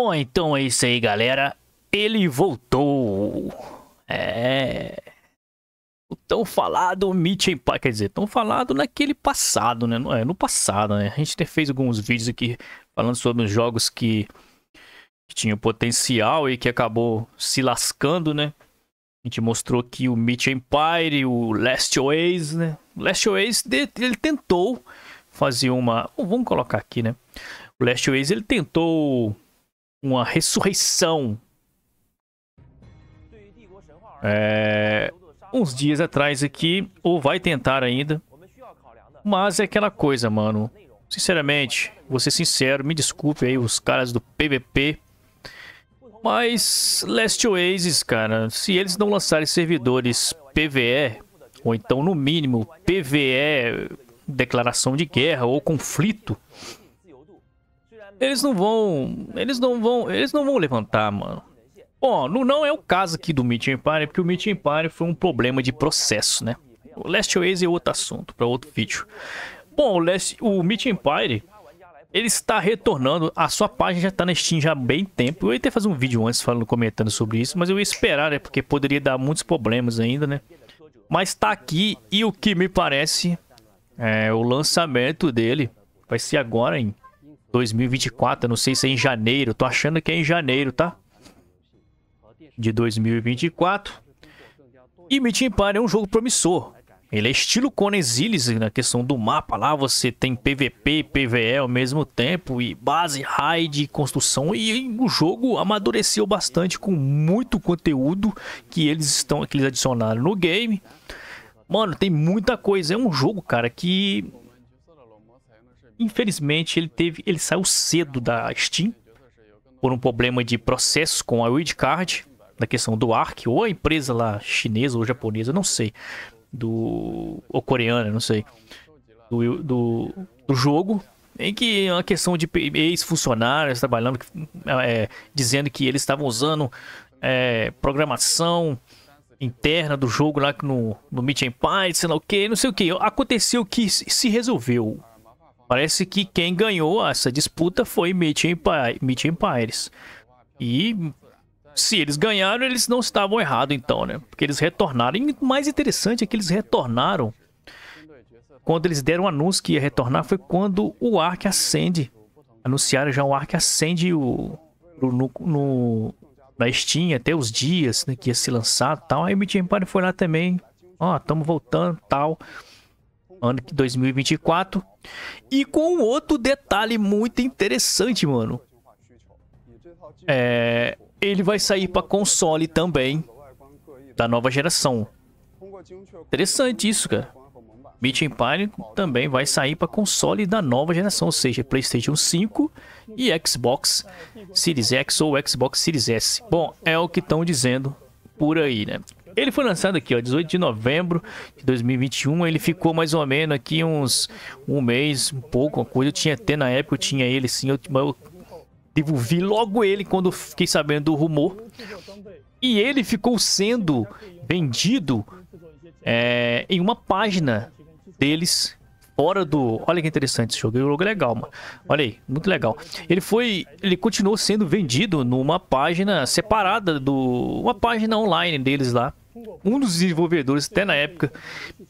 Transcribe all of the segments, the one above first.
Bom, então é isso aí, galera. Ele voltou. É. O tão falado Mitch Empire, quer dizer, tão falado naquele passado, né? No, é, no passado, né? A gente até fez alguns vídeos aqui falando sobre os jogos que, que tinham potencial e que acabou se lascando, né? A gente mostrou aqui o Mitch Empire, o Last Ways, né? O Last Ways, ele tentou fazer uma... Vamos colocar aqui, né? O Last Ways, ele tentou uma ressurreição. É, uns dias atrás aqui, ou vai tentar ainda. Mas é aquela coisa, mano. Sinceramente, vou ser sincero, me desculpe aí os caras do PVP. Mas Last Oasis, cara, se eles não lançarem servidores PVE, ou então no mínimo PVE declaração de guerra ou conflito, eles não vão. Eles não vão. Eles não vão levantar, mano. Bom, não é o caso aqui do Meet Empire, porque o Meet Empire foi um problema de processo, né? O Last Ways é outro assunto, para outro vídeo. Bom, o, Last, o Meet Empire, ele está retornando. A sua página já está na Steam já há bem tempo. Eu ia até fazer um vídeo antes falando, comentando sobre isso, mas eu ia esperar, né? Porque poderia dar muitos problemas ainda, né? Mas está aqui e o que me parece é o lançamento dele vai ser agora em 2024, não sei se é em janeiro, tô achando que é em janeiro, tá? De 2024. E Meet Empire é um jogo promissor. Ele é estilo Conan Exiles na né? questão do mapa lá, você tem PVP e PVE ao mesmo tempo, e base, raid, construção, e o jogo amadureceu bastante com muito conteúdo que eles estão que eles adicionaram no game. Mano, tem muita coisa, é um jogo, cara, que Infelizmente, ele teve, ele saiu cedo da Steam por um problema de processo com a Card na questão do Ark, ou a empresa lá chinesa ou japonesa, não sei, do ou coreana, não sei, do, do, do jogo, em que é uma questão de ex-funcionários trabalhando, é, dizendo que eles estavam usando é, programação interna do jogo lá no, no Meet and Pie, sei lá o que, não sei o que. Aconteceu que se resolveu. Parece que quem ganhou essa disputa foi Mitch Empire, Mitch Empires. E se eles ganharam, eles não estavam errados então, né? Porque eles retornaram. E o mais interessante é que eles retornaram. Quando eles deram o um anúncio que ia retornar foi quando o Ark acende. Anunciaram já o Ark acende o, no, no, na Steam até os dias né, que ia se lançar tal. Aí o Empire foi lá também. Ó, oh, estamos voltando tal ano de 2024. E com outro detalhe muito interessante, mano. É, ele vai sair para console também da nova geração. Interessante isso, cara. Beat Empire também vai sair para console da nova geração, ou seja, PlayStation 5 e Xbox Series X ou Xbox Series S. Bom, é o que estão dizendo por aí, né? Ele foi lançado aqui, ó, 18 de novembro de 2021. Ele ficou mais ou menos aqui uns um mês, um pouco, uma coisa. Eu tinha até na época, eu tinha ele sim, eu, eu devolvi logo ele quando fiquei sabendo do rumor. E ele ficou sendo vendido é, em uma página deles fora do. Olha que interessante esse jogo, é um jogo legal, mano. Olha aí, muito legal. Ele foi, ele continuou sendo vendido numa página separada do uma página online deles lá um dos desenvolvedores, até na época,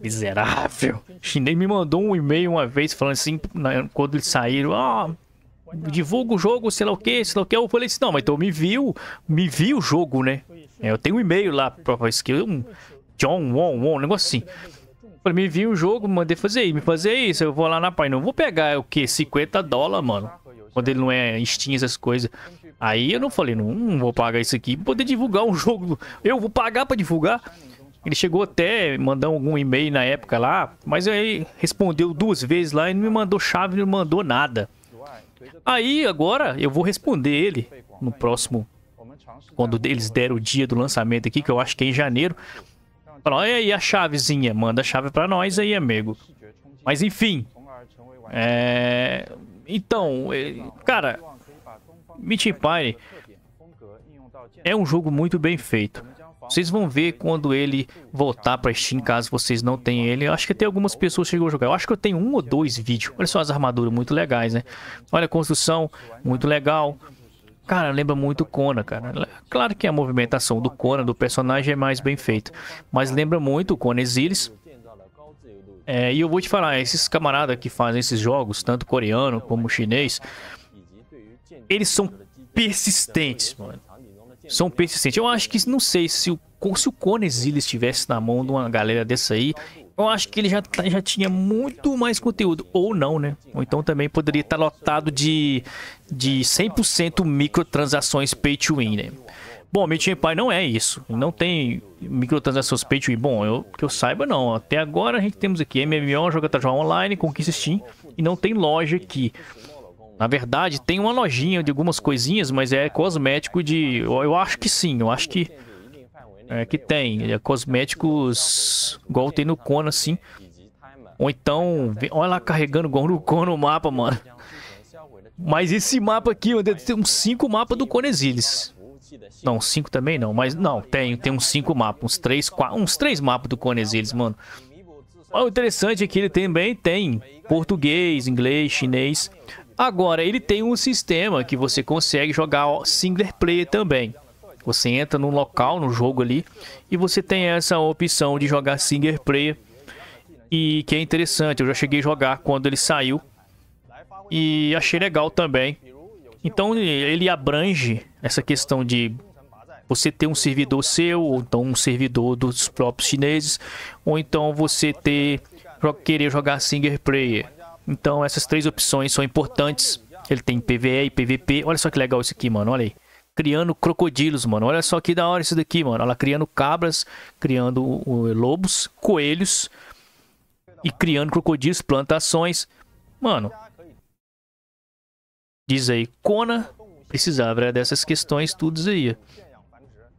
miserável, chinês, me mandou um e-mail uma vez falando assim, quando eles saíram, ah, divulga o jogo, sei lá o que, sei lá o que. Eu falei assim, não, mas então me viu, me viu o jogo, né? É, eu tenho um e-mail lá pra esquerda, é um John Won, Won, um negócio assim. falei, me viu o jogo, mandei fazer me fazer isso. Eu vou lá na página, não vou pegar é o que? 50 dólares, mano. Quando ele não é Steam, essas coisas. Aí eu não falei, não, não vou pagar isso aqui pra poder divulgar um jogo. Eu vou pagar para divulgar. Ele chegou até mandar algum e-mail na época lá, mas aí respondeu duas vezes lá e não me mandou chave, não me mandou nada. Aí agora eu vou responder ele no próximo, quando eles deram o dia do lançamento aqui, que eu acho que é em janeiro. olha aí a chavezinha, manda a chave para nós aí, amigo. Mas enfim, é... então, é, cara, Meat Empire é um jogo muito bem feito. Vocês vão ver quando ele voltar para Steam, caso vocês não tenham ele. Eu acho que tem algumas pessoas que chegou a jogar. Eu acho que eu tenho um ou dois vídeos. Olha só as armaduras, muito legais, né? Olha a construção, muito legal. Cara, lembra muito Conan, cara. Claro que a movimentação do Conan, do personagem, é mais bem feita. Mas lembra muito o Conan Exiles. É, e eu vou te falar, esses camaradas que fazem esses jogos, tanto coreano como chinês, eles são persistentes, mano. São persistentes. Eu acho que não sei se o, se o Cone estivesse na mão de uma galera dessa aí, eu acho que ele já, tá, já tinha muito mais conteúdo. Ou não, né? Ou então também poderia estar tá lotado de, de 100% microtransações pay to win, né? Bom, Meeting Empire não é isso. Não tem microtransações pay to win. Bom, eu, que eu saiba, não. Até agora a gente temos aqui MMO, Joga Jogatajá Online, Conquista Steam. E não tem loja aqui. Na verdade, tem uma lojinha de algumas coisinhas, mas é cosmético de... Eu acho que sim, eu acho que... É que tem, é cosméticos igual tem no Cono assim. Ou então, olha lá carregando igual no Cono o mapa, mano. Mas esse mapa aqui, tem uns 5 mapas do Conesilis. Não, 5 também não, mas não, tem, tem uns 5 mapas, uns 3, uns 3 mapas do Conesilis, Exiles, mano. O interessante é que ele também tem português, inglês, chinês. Agora, ele tem um sistema que você consegue jogar single player também. Você entra num local no jogo ali e você tem essa opção de jogar single player. E que é interessante, eu já cheguei a jogar quando ele saiu. E achei legal também. Então ele abrange essa questão de você ter um servidor seu, ou então um servidor dos próprios chineses, ou então você ter querer jogar single player. Então essas três opções são importantes. Ele tem PVE e PVP. Olha só que legal isso aqui, mano. Olha aí. Criando crocodilos, mano. Olha só que da hora isso daqui, mano. Ela criando cabras, criando uh, lobos, coelhos e criando crocodilos, plantações. Mano. Diz aí, Kona precisava dessas questões tudo aí.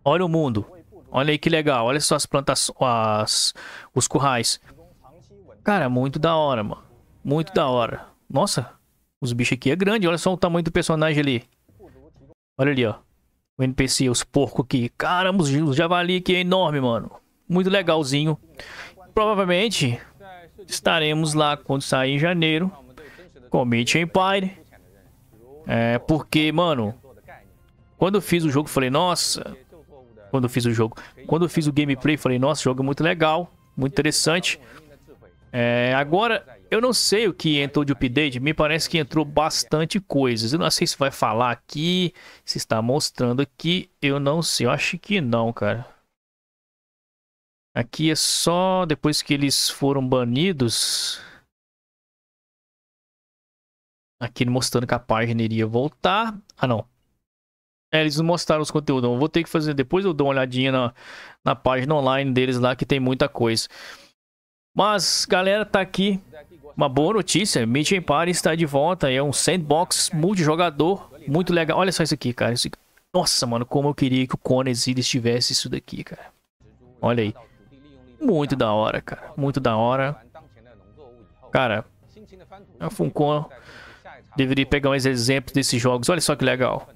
Olha o mundo. Olha aí que legal. Olha só as plantações, os currais. Cara, muito da hora, mano. Muito da hora. Nossa, os bichos aqui é grande. Olha só o tamanho do personagem ali. Olha ali, ó. O NPC, os porcos aqui. Caramba, os javali aqui é enorme, mano. Muito legalzinho. Provavelmente estaremos lá quando sair em janeiro. Commit Empire. É, porque, mano... Quando eu fiz o jogo, falei, nossa... Quando eu fiz o jogo... Quando eu fiz o gameplay, falei, nossa, o jogo é muito legal. Muito interessante. É, agora, eu não sei o que entrou de update, me parece que entrou bastante coisas. Eu não sei se vai falar aqui, se está mostrando aqui, eu não sei. Eu acho que não, cara. Aqui é só depois que eles foram banidos. Aqui mostrando que a página iria voltar. Ah, não. É, eles não mostraram os conteúdos. Eu vou ter que fazer depois, eu dou uma olhadinha na, na página online deles lá que tem muita coisa. Mas, galera, tá aqui uma boa notícia. Meet Empire está de volta. É um sandbox multijogador muito legal. Olha só isso aqui, cara. Isso Nossa, mano, como eu queria que o Conan tivesse isso daqui, cara. Olha aí. Muito da hora, cara. Muito da hora. Cara, a Funcon deveria pegar mais exemplos desses jogos. Olha só que legal.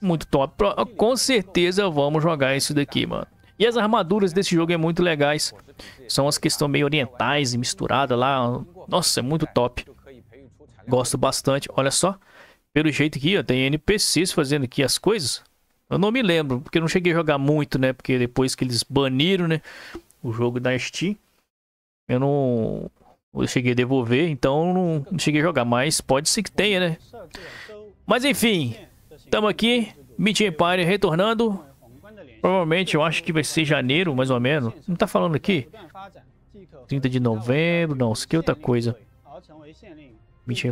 Muito top. Com certeza vamos jogar isso daqui, mano. E as armaduras desse jogo é muito legais. São as que estão meio orientais e misturadas lá. Nossa, é muito top. Gosto bastante. Olha só. Pelo jeito que ó, tem NPCs fazendo aqui as coisas. Eu não me lembro, porque não cheguei a jogar muito, né? Porque depois que eles baniram, né? O jogo da Steam. Eu não... Eu cheguei a devolver, então não, não cheguei a jogar. Mas pode ser que tenha, né? Mas enfim. Tamo aqui. Meet Empire retornando. Provavelmente eu acho que vai ser janeiro, mais ou menos. Não tá falando aqui? 30 de novembro, não, isso aqui é outra coisa. Mitch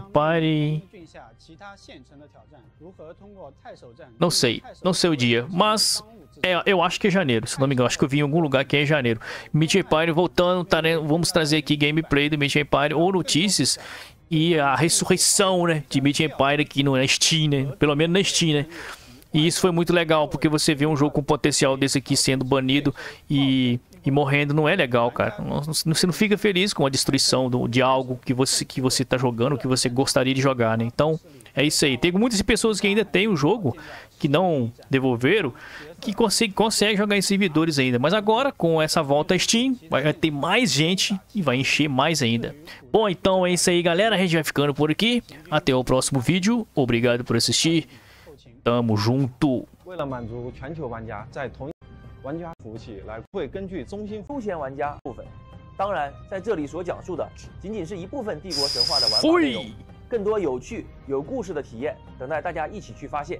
Não sei, não sei o dia, mas é, eu acho que é janeiro, se não me engano. Acho que eu vi em algum lugar que é janeiro. Mitch Empire voltando, tá, né? vamos trazer aqui gameplay do Mitch Empire ou notícias. E a ressurreição né, de Mitch Empire aqui no, na Steam, né? pelo menos na Steam, né? E isso foi muito legal, porque você vê um jogo com potencial desse aqui sendo banido e, e morrendo não é legal, cara. Você não fica feliz com a destruição de algo que você que você tá jogando, que você gostaria de jogar, né? Então, é isso aí. Tem muitas pessoas que ainda têm o jogo, que não devolveram, que consegue, consegue jogar em servidores ainda. Mas agora, com essa volta Steam, vai ter mais gente e vai encher mais ainda. Bom, então é isso aí, galera. A gente vai ficando por aqui. Até o próximo vídeo. Obrigado por assistir. 的容炉。为了满足全球玩家在同一玩家服务器来，会根据中心休闲玩家部分。当然，在这里所讲述的仅仅是一部分帝国神话的玩法内容，更多有趣有故事的体验等待大家一起去发现。